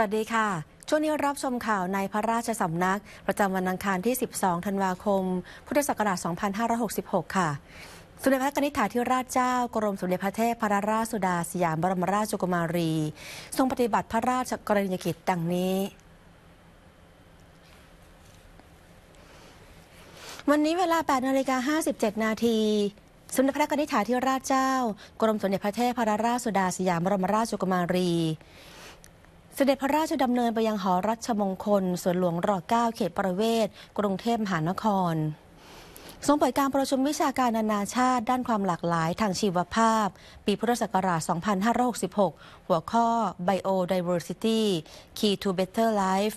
วัสดีค่ะ ช่วงนี้รับชมข่าวในพระราชสำนักประจำวันอังคารที่ 12 ธันวาคม พุทธศักราช 2566 ค่ะ สมเด็จพระกนิษฐาธิราชเจ้า กรมสุเด็จพระเทพพระราชสุดาสยามบรมราชกุมารี ทรงปฏิบัติพระราชกรณียกิจดังนี้ วันนี้เวลา8นาฬิกา57นาทีสมเด็จพระนิธิฐาธิราชเจ้ากรมสมเด็จพระเทพพระราชสุดาสยามบรมราชกุมารีเสด็จพระราชดำเนินไปยังหอรัชมงคลสวนหลวงร9เขตประเวศกรุงเทพมหานครสรงเปิดการประชุมวิชาการนานาชาติด้านความหลากหลายทางชีวภาพ ปีพุทธศักราช 2566 หัวข้อ Biodiversity Key to Better Life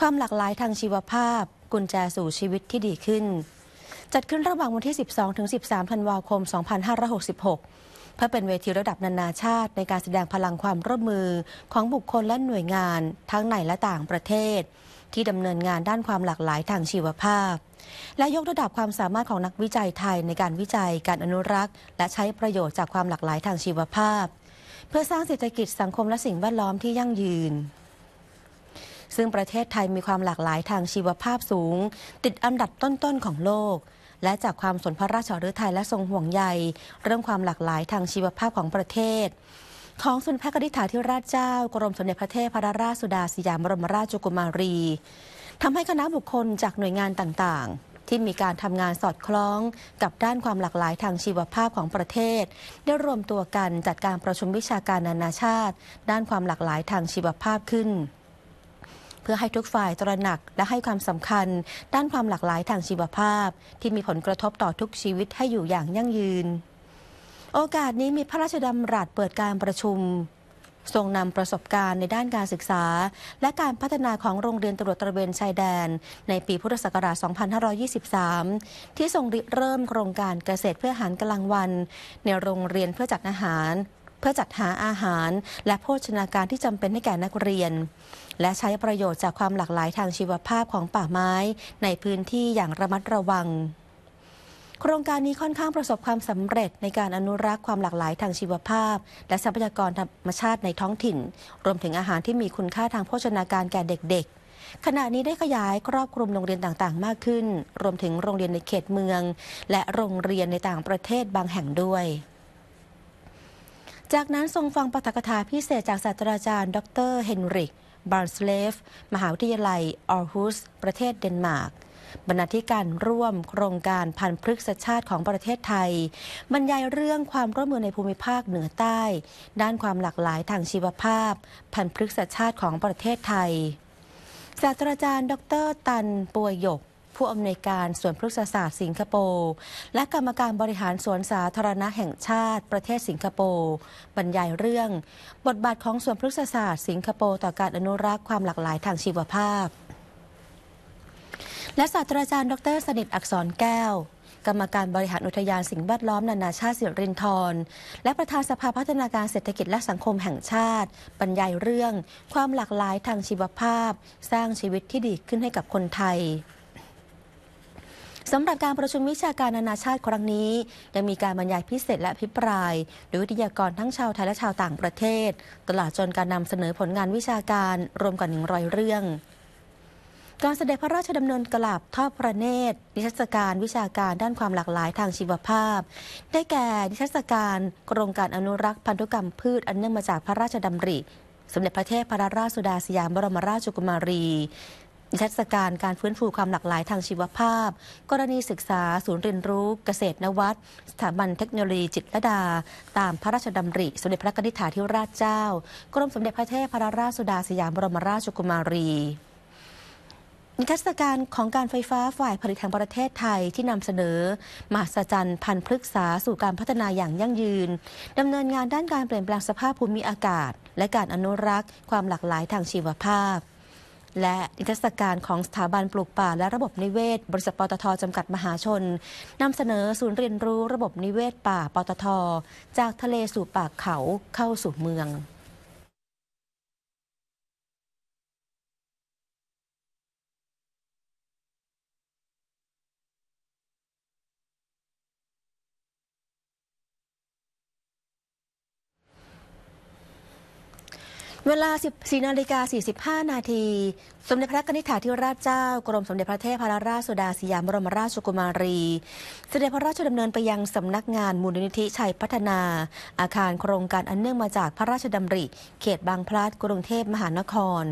ความหลากหลายทางชีวภาพกุญแจสู่ชีวิตที่ดีขึ้น จัดขึ้นระหว่างวันที่ 12-13ธันวาคม2566เพื่อเป็นเวทีระดับนานาชาติ ในการแสดงพลังความร่วมมือ ของบุคคลและหน่วยงาน ทั้งในและต่างประเทศ ที่ดำเนินงานด้านความหลากหลายทางชีวภาพ และยกระดับความสามารถของนักวิจัยไทยในการวิจัยการอนุรักษ์ และใช้ประโยชน์จากความหลากหลายทางชีวภาพ เพื่อสร้างเศรษฐกิจสังคมและสิ่งแวดล้อมที่ยั่งยืน ซึ่งประเทศไทยมีความหลากหลายทางชีวภาพสูง ติดอันดับต้นๆของโลกและจากความสนพระราชฤทัยและทรงห่วงใยเรื่องความหลากหลายทางชีวภาพของประเทศ ของสุนทรกดิษฐาธิราชเจ้ากรมสมเด็จพระเทพรราชสุดาสยามบรมราชกุมารีทำให้คณะบุคคลจากหน่วยงานต่างๆ ที่มีการทำงานสอดคล้องกับด้านความหลากหลายทางชีวภาพของประเทศ ได้รวมตัวกันจัดการประชุมวิชาการนานาชาติ ด้านความหลากหลายทางชีวภาพขึ้นเพื่อให้ทุกฝ่ายตระหนักและให้ความสำคัญด้านความหลากหลายทางชีวภาพ ที่มีผลกระทบต่อทุกชีวิตให้อยู่อย่างยั่งยืน โอกาสนี้มีพระราชดำรัสเปิดการประชุม ทรงนำประสบการณ์ในด้านการศึกษา และการพัฒนาของโรงเรียนตำรวจตระเวนชายแดน ในปีพุทธศักราช 2523 ที่ทรงริเริ่มโครงการเกษตรเพื่ออาหารกลางวัน ในโรงเรียนเพื่อจัดอาหาร เพื่อจัดหาอาหาร และโภชนาการที่จำเป็นให้แก่นักเรียนและใช้ประโยชน์จากความหลากหลาย ทางชีวภาพของป่าไม้ในพื้นที่อย่างระมัดระวัง โครงการนี้ค่อนข้างประสบความสำเร็จในการอนุรักษ์ความหลากหลายทางชีวภาพ และทรัพยากรธรรมชาติในท้องถิ่น รวมถึงอาหารที่มีคุณค่าทางโภชนาการแก่เด็กๆ ขณะนี้ได้ขยาย ครอบคลุมโรงเรียนต่างๆ มากขึ้น รวมถึงโรงเรียนในเขตเมือง และโรงเรียนในต่างประเทศบางแห่งด้วย จากนั้นทรงฟังปาฐกถาพิเศษจากศาสตราจารย์ ดรเฮนริกบาร์สเลฟ มหาวิทยาลัยออร์ฮุสประเทศเดนมาร์ก บรรณาธิการร่วมโครงการพันธุ์พฤกษชาติของประเทศไทย บรรยายเรื่องความร่วมมือในภูมิภาคเหนือใต้ ด้านความหลากหลายทางชีวภาพ พันธุ์พฤกษชาติของประเทศไทย ศาสตราจารย์ดรตัน ปวยยกผู้อำนวยการสวนพฤกษศาสตร์สิงคโปร์และกรรมการบริหารสวนสาธารณะแห่งชาติ ประเทศสิงคโปร์บรรยายเรื่อง บทบาทของสวนพฤกษศาสตร์สิงคโปร์ต่อการอนุรักษ์ความหลากหลาย ทางชีวภาพ และศาสตราจารย์ ดรสนิทอักษรแก้ว กรรมการบริหารอุทยานสิ่งแวดล้อมนานาชาติสิรินทรและประธานสภาพัฒนาการเศรษฐกิจและสังคมแห่งชาติบรรยายเรื่อง ความหลากหลายทางชีวภาพ สร้างชีวิตที่ดีขึ้นให้กับคนไทยสำหรับการประชุมวิชาการนานาชาติครั้งนี้ยังมีการบรรยายพิเศษและพิปรายโดยวิทยากรทั้งชาวไทยและชาวต่างประเทศ ตลอดจนการนำเสนอผลงานวิชาการรวมกว่ารอยเรื่อง การเสด็จพระราชดำเนินกลับทอดพระเนตรนิทรรศการวิชาการด้านความหลากหลายทางชีวภาพ ได้แก่นิทรรศการโครงการอนุรักษ์พันธุกรรมพืชอันเนื่องมาจากพระราชดำริ สมเด็จพระเทพพระราชสุดาสยามบรมราชกุมารีนิทรรศการการฟื้นฟูความหลากหลายทางชีวภาพ กรณีศึกษาศูนย์เรียนรู้ เกษตรนวัตสถาบันเทคโนโลยีจิตรดา ตามพระราชดำริสมเด็จพระนิธิถาธิราชเจ้า กรมสมเด็จพระเทพพรราชสุดาสยามบรมราชกุมารีนิทรรศการของการไฟฟ้าฝ่ายผลิตแห่งประเทศไทยที่นำเสนอมหัศจรร์พันพฤกษาสู่การพัฒนาอย่างยั่งยืนดำเนินงานด้านการเปลี่ยนแปลงสภาพภูมิอากาศ และการอนุรักษ์ความหลากหลายทางชีวภาพและนิทรรศการของสถาบันปลูกป่าและระบบนิเวศบริษัทปตทจำกัดมหาชนนำเสนอศูนย์เรียนรู้ระบบนิเวศป่าปตท จากทะเลสู่ป่าเขาเข้าสู่เมืองเวลา14นาฬิกา45นาทีสมเด็จพระนิธิถาธิราชเจ้ากรมสมเด็จพระเทพรัราชสุดาสยามบรมราชกุมารีสเสด็จพระราชดำเนินไปยังสำนักงานมูลนิธิชัยพัฒนา อาคารโครงการอันเนื่องมาจากพระราชดำริ เขตบางพลัดกรุงเทพมหานคร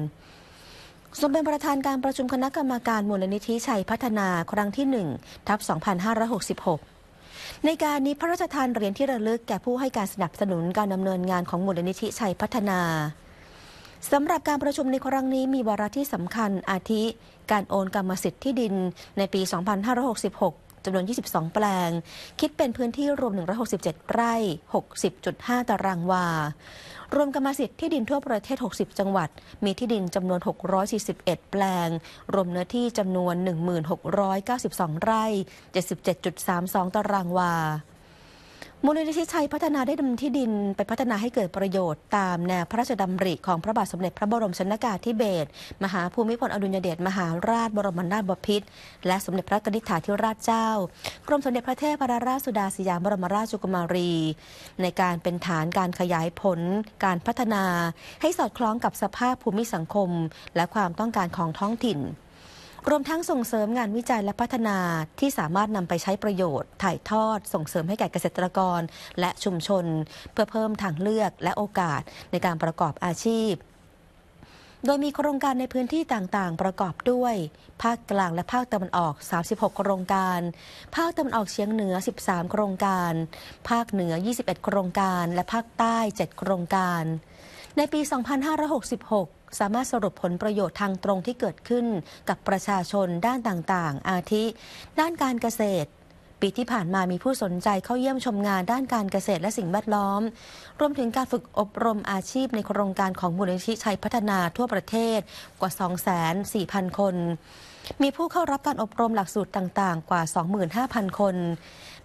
สมเป็นประธานการประชุมคณะกรรมการมูลนิธิชัยพัฒนาครั้งที่1ทับ2566 ในการนี้พระราชทานเหรียญที่ระลึกแก่ผู้ให้การสนับสนุนการดำเนินงานของมูลนิธิชัยพัฒนาสำหรับการประชุมในครั้งนี้มีวาระที่สำคัญอาทิ การโอนกรรมสิทธิ์ที่ดินในปี 2566 จำนวน 22 แปลง คิดเป็นพื้นที่รวม 167 ไร่ 60.5 ตารางวา รวมกรรมสิทธิ์ที่ดินทั่วประเทศ 60 จังหวัด มีที่ดินจำนวน 641 แปลง รวมเนื้อที่จำนวน 1692 ไร่ 77.32 ตารางวามูลนิธิชัยพัฒนาได้ดำที่ดินไปพัฒนาให้เกิดประโยชน์ตามแนวพระราชดำริของพระบาทสมเด็จพระบรมชนากาธิเบศรมหาภูมิพลอดุลยเดชมหาราชบรมนาถบพิตรและสมเด็จพระนิธิถาธิราชเจ้า กรมสมเด็จพระเทพรัตนราชสุดาสยามบรมราชกุมารี ในการเป็นฐานการขยายผล การพัฒนาให้สอดคล้องกับสภาพภูมิสังคมและความต้องการของท้องถิ่นรวมทั้งส่งเสริมงานวิจัยและพัฒนาที่สามารถนำไปใช้ประโยชน์ ถ่ายทอดส่งเสริมให้แก่เกษตรกรและชุมชน เพื่อเพิ่มทางเลือกและโอกาสในการประกอบอาชีพ โดยมีโครงการในพื้นที่ต่างๆ ประกอบด้วย ภาคกลางและภาคตะวันออก 36 โครงการ ภาคตะวันออกเฉียงเหนือ 13 โครงการ ภาคเหนือ 21 โครงการ และภาคใต้ 7 โครงการ ในปี 2566สามารถสรุปผลประโยชน์ทางตรงที่เกิดขึ้นกับประชาชนด้านต่างๆ อาทิ ด้านการเกษตร ปีที่ผ่านมามีผู้สนใจเข้าเยี่ยมชมงานด้านการเกษตรและสิ่งแวดล้อม รวมถึงการฝึกอบรมอาชีพในโครงการของมูลนิธิชัยพัฒนาทั่วประเทศกว่า 24,000 คน มีผู้เข้ารับการอบรมหลักสูตรต่างๆ กว่า25,000คน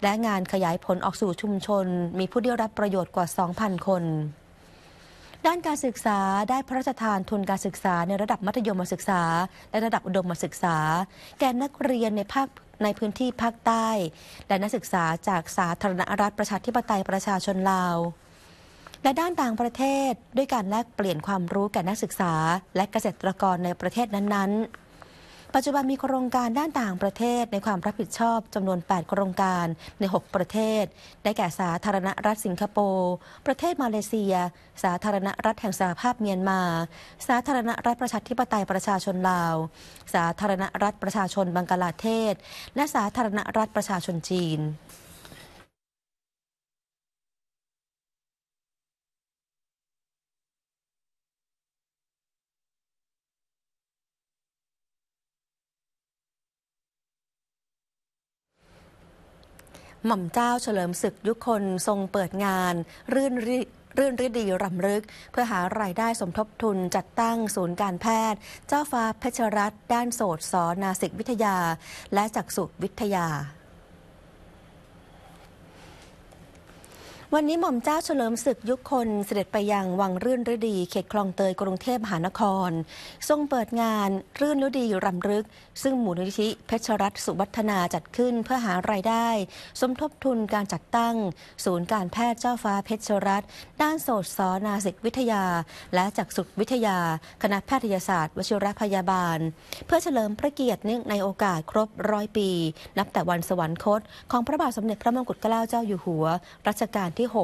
และงานขยายผลออกสู่ชุมชน มีผู้ได้รับประโยชน์กว่า 2,000 คนด้านการศึกษาได้พระราชทานทุนการศึกษาในระดับมัธยมศึกษา และระดับอุดมศึกษา แก่นักเรียนในภาคในพื้นที่ภาคใต้ และนักศึกษาจากสาธารณรัฐประชาธิปไตยประชาชนลาวและด้านต่างประเทศด้วยการแลกเปลี่ยนความรู้แก่นักศึกษา และเกษตรกรในประเทศนั้นๆปัจจุบันมีโครงการด้านต่างประเทศในความรับผิดชอบจำนวน 8 โครงการใน 6 ประเทศ ได้แก่ สาธารณรัฐสิงคโปร์ ประเทศมาเลเซีย สาธารณรัฐแห่งสหภาพเมียนมา สาธารณรัฐประชาธิปไตยประชาชนลาว สาธารณรัฐประชาชนบังกลาเทศ และสาธารณรัฐประชาชนจีนหม่อมเจ้าเฉลิมศึกยุคนทรงเปิดงาน รื่นรื่นฤดีรำลึก เพื่อหารายได้สมทบทุนจัดตั้งศูนย์การแพทย์ เจ้าฟ้าเพชรรัตน์ด้านโสตสอนาสิกวิทยา และจักษุวิทยาวันนี้หม่อมเจ้าเฉลิมศึกยุคคนเสด็จไปยังวังรื่นฤดี เขตคลองเตยกรุงเทพมหานครทรงเปิดงาน รื่นฤดี รำลึก ซึ่งหมู่นิธิ เพชรรัตน์สุวัฒนาจัดขึ้นเพื่อหารายได้ สมทบทุนการจัดตั้ง ศูนย์การแพทย์เจ้าฟ้าเพชรรัตน์ด้านโสตศนาศิกวิทยา และจักษุวิทยาคณะแพทยศาสตร์ วชิรพยาบาล เพื่อเฉลิมพระเกียรติเนื่องในโอกาสครบร้อยปี นับแต่วันสวรรคต ของพระบาทสมเด็จพระมงกุฎเกล้าเจ้าอยู่หัวรัชกาลที่ที่6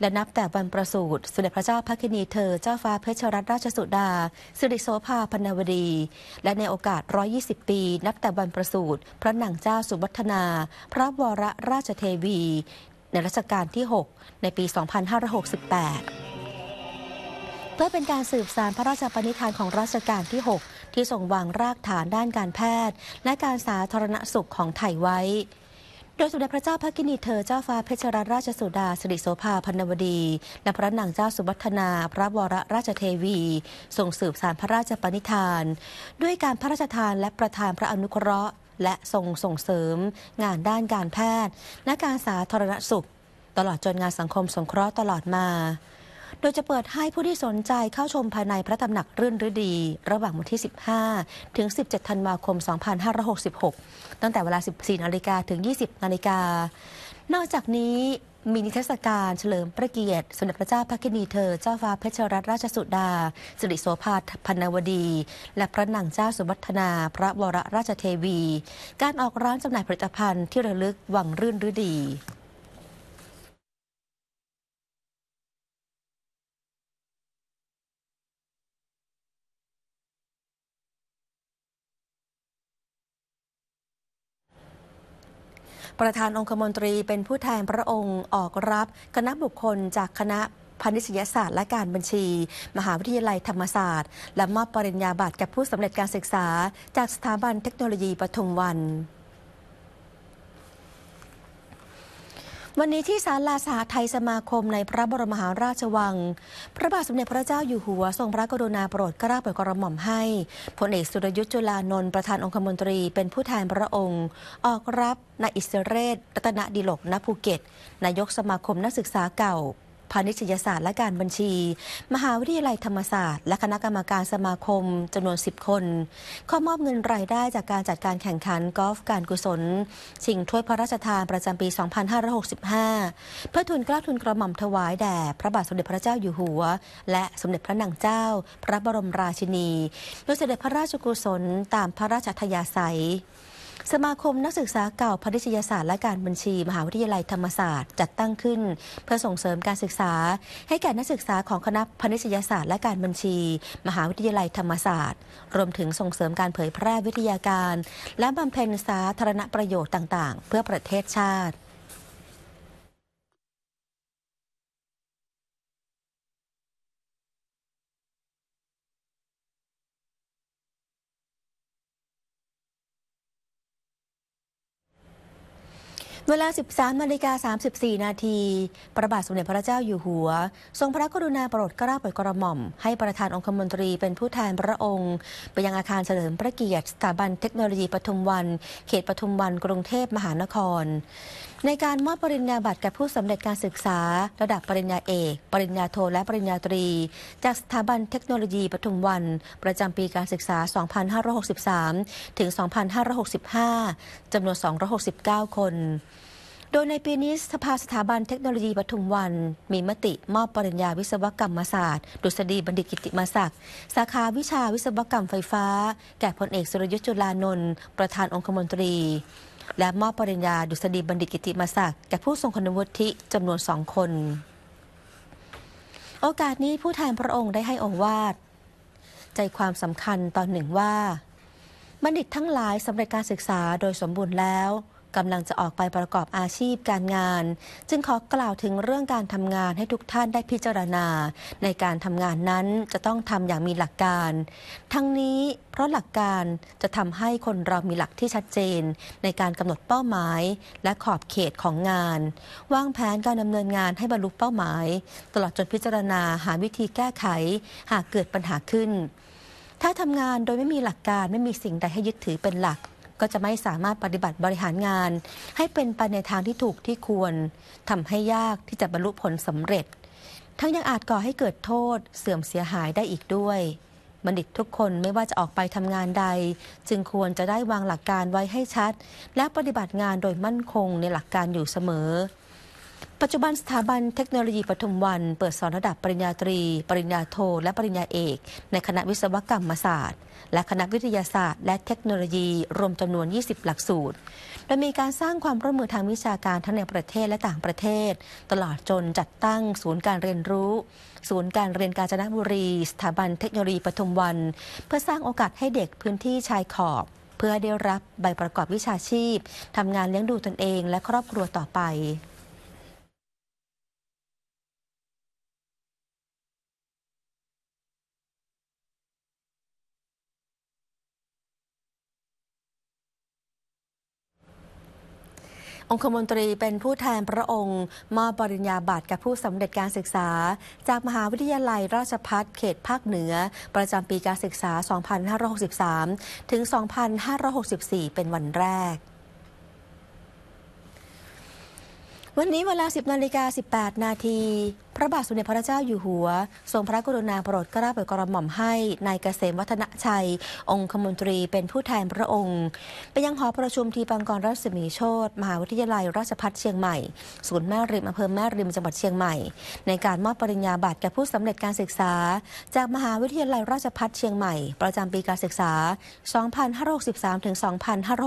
และนับแต่วันประสูติสมเด็จพระเจ้าพระคินีเธอ เจ้าฟ้าเพชรรัตนราชสุดาสิริโสภาพนาวดี และในโอกาส 120 ปีนับแต่วันประสูติพระนางเจ้าสุวัฒนา พระวรราชเทวี ในรัชกาลที่ 6 ในปี2568เพื่อเป็นการสืบสานพระราชปณิธานของรัชกาลที่ 6 ที่ส่งวางรากฐานด้านการแพทย์และการสาธารณสุขของไทยไว้โดยสมเด็จพระเจ้าพระกินีเธอเจ้าฟ้าเพชรราชสุดา สิริโสภาพันวดี และพระนางเจ้าสุวัฒนาพระวรราชเทวีส่งสืบสารพระราชปณิธาน ด้วยการพระราชทานและประทานพระอนุเคราะห์และส่งส่งเสริมงานด้านการแพทย์และการสาธารณสุข ตลอดจนงานสังคมสงเคราะห์ตลอดมาโดยจะเปิดให้ผู้ที่สนใจเข้าชมภายในพระตำหนักรื่นฤดี ระหว่างวันที่ 15 ถึง 17 ธันวาคม 2566 ตั้งแต่เวลา 14นาฬิกาถึง 20นาฬิกา นอกจากนี้มีนิทรรศการเฉลิมพระเกียรติ สมเด็จพระเจ้าพระกินีเธอ เจ้าฟ้าเพชรรัตนราชสุดา สิริโสภาพันวดี และพระนางเจ้าสุวัฒนาพระวรราชเทวี การออกร้านจำหน่ายผลิตภัณฑ์ที่ระลึกวังรื่นฤดีประธานองคมนตรีเป็นผู้แทนพระองค์ออกรับ คณะบุคคลจากคณะพาณิชยศาสตร์และการบัญชี มหาวิทยาลัยธรรมศาสตร์ และมอบปริญญาบัตรกับผู้สำเร็จการศึกษาจากสถาบันเทคโนโลยีปทุมวันวันนี้ที่ศาลาสาไทยสมาคมในพระบรมหาราชวัง พระบาทสมเด็จพระเจ้าอยู่หัวทรงพระกรุณาโปรดกล้าปรดกระหม่อมให้พลเอกสุรยุทธ์จุลานนท์ประธานองคมนตรีเป็นผู้แทนพระองค์ ออกรับนายอิสเรศ รัตนดิลก ณภูเก็ต นายกสมาคมนักศึกษาเก่าพาณิชยศาสตร์และการบัญชี มหาวิทยาลัยธรรมศาสตร์และคณะกรรมการสมาคมจำนวน 10 คนเข้ามอบเงินรายได้จากการจัดการแข่งขันกอล์ฟการกุศลชิงถ้วยพระราชทานประจำปี 2565 เพื่อทุนกล้าทุนกระหม่อมถวายแด่พระบาทสมเด็จพระเจ้าอยู่หัว และสมเด็จพระนางเจ้า พระบรมราชินีโดยเสด็จพระราชกุศลตามพระราชทยาศัยสมาคมนักศึกษาเก่าพริชยศาสตร์และการบัญชี มหาวิทยาลัยธรรมศาสตร์จัดตั้งขึ้น เพื่อส่งเสริมการศึกษา ให้แก่นักศึกษาของคณะพริชยศาสตร์และการบัญชี มหาวิทยาลัยธรรมศาสตร์ รวมถึงส่งเสริมการเผยแพร่วิทยาการ และบำเพ็ญสาธารณประโยชน์ ต่างๆ เพื่อประเทศชาติเวลา 13นาฬิกา 34 นาทีพระบาทสมเด็จพระเจ้าอยู่หัว ทรงพระกรุณาโปรดเกล้าโปรดกระหม่อม ให้ประธานองคมนตรีเป็นผู้แทนพระองค์ ไปยังอาคารเฉลิมพระเกียรติสถาบันเทคโนโลยีปทุมวัน เขตปทุมวันกรุงเทพมหานครในการมอบปริญญาบัตรแก่ผู้สำเร็จการศึกษา ระดับปริญญาเอก ปริญญาโท และปริญญาตรี จากสถาบันเทคโนโลยีปทุมวัน ประจำปีการศึกษา 2563 ถึง 2565 จำนวน 269 คน โดยในปีนี้สภาสถาบันเทคโนโลยีปทุมวันมีมติมอบปริญญาวิศวกรรมศาสตร์ดุษฎีบัณฑิตกิติมศักดิ์สาขาวิชาวิศวกรรมไฟฟ้า แก่พลเอกสุรยุทธ์จุลานนท์ประธานองคมนตรีและมอบปริญญาดุษฎีบัณฑิตกิติมศักดิ์แก่ผู้ทรงคุณวุฒิจำนวนสองคน โอกาสนี้ผู้แทนพระองค์ได้ให้โอวาทใจความสำคัญตอนหนึ่งว่า บัณฑิตทั้งหลายสำเร็จการศึกษาโดยสมบูรณ์แล้วกำลังจะออกไปประกอบอาชีพการงาน จึงขอกล่าวถึงเรื่องการทำงานให้ทุกท่านได้พิจารณา ในการทำงานนั้นจะต้องทำอย่างมีหลักการ ทั้งนี้ เพราะหลักการจะทำให้คนเรามีหลักที่ชัดเจน ในการกำหนดเป้าหมายและขอบเขตของงาน วางแผนการดำเนินงานให้บรรลุเป้าหมาย ตลอดจนพิจารณาหาวิธีแก้ไข หากเกิดปัญหาขึ้น ถ้าทำงานโดยไม่มีหลักการไม่มีสิ่งใดให้ยึดถือเป็นหลักก็จะไม่สามารถปฏิบัติบริหารงานให้เป็นไปในทางที่ถูกที่ควรทำให้ยากที่จะบรรลุผลสำเร็จ ทั้งยังอาจก่อให้เกิดโทษ เสื่อมเสียหายได้อีกด้วย บัณฑิตทุกคนไม่ว่าจะออกไปทำงานใด จึงควรจะได้วางหลักการไว้ให้ชัด และปฏิบัติงานโดยมั่นคงในหลักการอยู่เสมอปัจจุบันสถาบันเทคโนโลยีปทุมวัน เปิดสอนระดับปริญญาตรี ปริญญาโท และปริญญาเอก ในคณะวิศวกรรมศาสตร์ และคณะวิทยาศาสตร์และเทคโนโลยีรวมจำนวน 20 หลักสูตรโดยมีการสร้างความร่วมมือทางวิชาการทั้งในประเทศและต่างประเทศ ตลอดจนจัดตั้งศูนย์การเรียนรู้ ศูนย์การเรียนการจนบุรี สถาบัน เทคโนโลยีปทุมวัน เพื่อสร้างโอกาสให้เด็กพื้นที่ชายขอบ เพื่อได้รับใบประกอบวิชาชีพทำงานเลี้ยงดูตนเองและครอบครัวต่อไปองคมนตรี เป็นผู้แทนพระองค์ มอบปริญญาบัตรกับผู้สำเร็จการศึกษา จากมหาวิทยาลัยราชพัฒเขตภาคเหนือประจำปีการศึกษา 2563 ถึง 2564 เป็นวันแรก วันนี้เวลา 10นาฬิกา18 นาทีพระบาทสมเด็จพระเจ้าอยู่หัว ทรงพระกรุณาโปรดกระ้าโปรดกระหม่อมให้นายเกษมวัฒนชัย องคมนตรีเป็นผู้แทนพระองค์ ไปยังหอประชุมทีปังกรรัศมีโชตมหาวิทยาลัยราชพัฒเชียงใหม่ศูนย์แม่ริมอำเภอแม่ริมจังหวัดเชียงใหม่ในการมอบปริญญาบัตรแก่ผู้สำเร็จการศึกษา จากมหาวิทยาลัยราชพัฒเชียงใหม่ ประจำปีการศึกษา 2563ถึง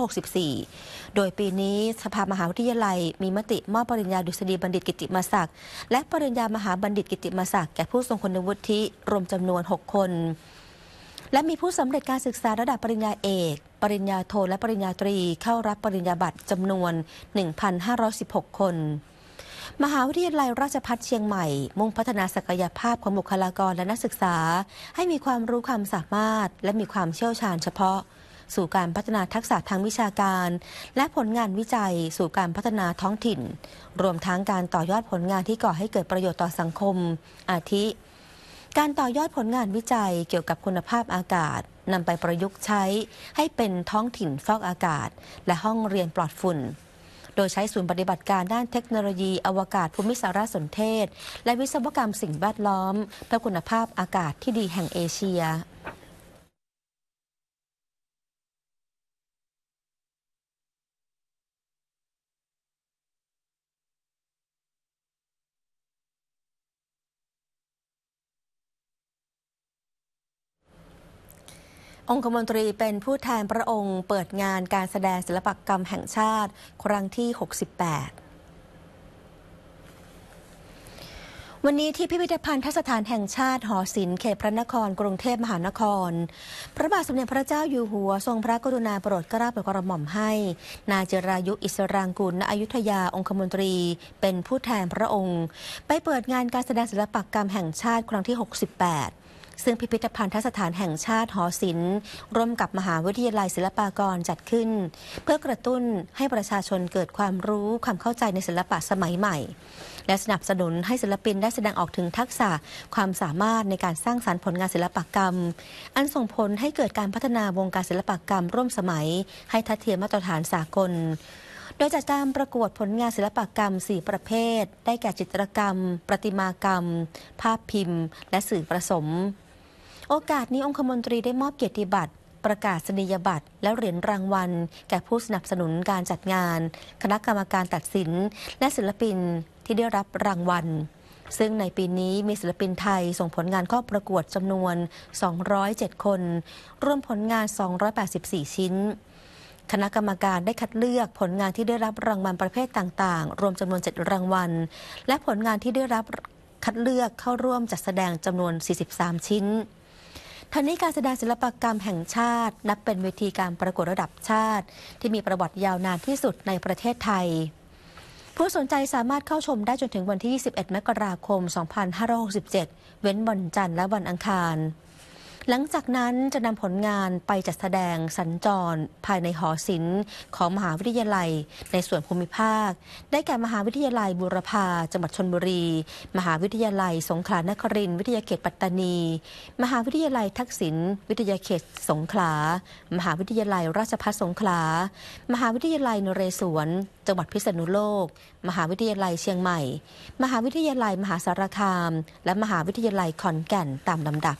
2564 โดยปีนี้สภามหาวิทยาลัยมีมติมอบปริญญาดุษฎีบัณฑิตกิติมศักดิ์และปริญญามหาบัณฑิตกิติมศักดิ์แก่ผู้ทรงคุณวุฒิรวมจำนวน 6 คน และมีผู้สำเร็จการศึกษาระดับปริญญาเอก ปริญญาโทและปริญญาตรีเข้ารับปริญญาบัตรจำนวน 1,516คน มหาวิทยาลัยราชพัฒเชียงใหม่ มุ่งพัฒนาศักยภาพของบุคลากรและนักศึกษา ให้มีความรู้ความสามารถ และมีความเชี่ยวชาญเฉพาะสู่การพัฒนาทักษะทางวิชาการ และผลงานวิจัยสู่การพัฒนาท้องถิ่น รวมทั้งการต่อยอดผลงานที่ก่อให้เกิดประโยชน์ต่อสังคม อาทิ การต่อยอดผลงานวิจัยเกี่ยวกับคุณภาพอากาศนำไปประยุกต์ใช้ให้เป็นท้องถิ่นฟอกอากาศ และห้องเรียนปลอดฝุ่น โดยใช้ศูนย์ปฏิบัติการด้านเทคโนโลยีอวกาศภูมิสารสนเทศ และวิศวกรรมสิ่งแวดล้อมเพื่อคุณภาพอากาศที่ดีแห่งเอเชียองคมนตรีเป็นผู้แทนพระองค์เปิดงานการแสดงศิลปกรรมแห่งชาติครั้งที่ 68 วันนี้ที่พิพิธภัณฑสถานแห่งชาติหอศิลป์เขตพระนครกรุงเทพมหานครพระบาทสมเด็จพระเจ้าอยู่หัวทรงพระกรุณาโปรดเกล้าโปรดกระหม่อมให้ นาเจรายุอิสรางกุลณอยุธยาองคมนตรีเป็นผู้แทนพระองค์ ไปเปิดงานการแสดงศิลปกรรมแห่งชาติครั้งที่ 68ซึ่งพิพิธภัณฑสถานแห่งชาติหอศิลป์ร่วมกับมหาวิทยาลัยศิลปากรจัดขึ้น เพื่อกระตุ้นให้ประชาชนเกิดความรู้ความเข้าใจในศิลปะสมัยใหม่ และสนับสนุนให้ศิลปินได้แสดงออกถึงทักษะ ความสามารถในการสร้างสารรค์ผลงานศิลปกรรมอันส่งผลให้เกิดการพัฒนาวงการศิลปกรรมร่วมสมัย ให้ทัดเทียมมาตรฐานสากล โดยจัดการประกวดผลงานศิลปกรรม4ประเภท ได้แก่จิตรกรรมประติมากรรม ภาพพิมพ์ และสื่อผสมโอกาสนี้องคมนตรีได้มอบเกียรติบัตร ประกาศนียบัตร และเหรียญรางวัล แก่ผู้สนับสนุนการจัดงาน คณะกรรมการตัดสินและศิลปินที่ได้รับรางวัล ซึ่งในปีนี้มีศิลปินไทยส่งผลงานเข้าประกวดจำนวน 207 คน ร่วมผลงาน 284 ชิ้น คณะกรรมการได้คัดเลือกผลงานที่ได้รับรางวัลประเภทต่างๆ รวมจำนวน 7 รางวัล และผลงานที่ได้รับคัดเลือกเข้าร่วมจัดแสดงจำนวน 43 ชิ้นทันนี้การแสดงศิลปกรรมแห่งชาติ นับเป็นเวทีการประกวดระดับชาติ ที่มีประวัติยาวนานที่สุดในประเทศไทย ผู้สนใจสามารถเข้าชมได้จนถึงวันที่ 21 มกราคม 2567 เว้นวันจันทร์และวันอังคารหลังจากนั้นจะนำผลงานไปจัดแสดงสัญจรภายในหอศิลป์ของมหาวิทยาลัยในส่วนภูมิภาค ได้แก่มหาวิทยาลัยบุรพาจังหวัดชนบุรี มหาวิทยาลัยสงขลานครินทร์วิทยาเขตปัตตานี มหาวิทยาลัยทักษิณวิทยาเขตสงขลา มหาวิทยาลัยราชภัฏสงขลา มหาวิทยาลัยนเรศวร จังหวัดพิษณุโลก มหาวิทยาลัยเชียงใหม่ มหาวิทยาลัยมหาสารคาม และมหาวิทยาลัยขอนแก่นตามลำดับ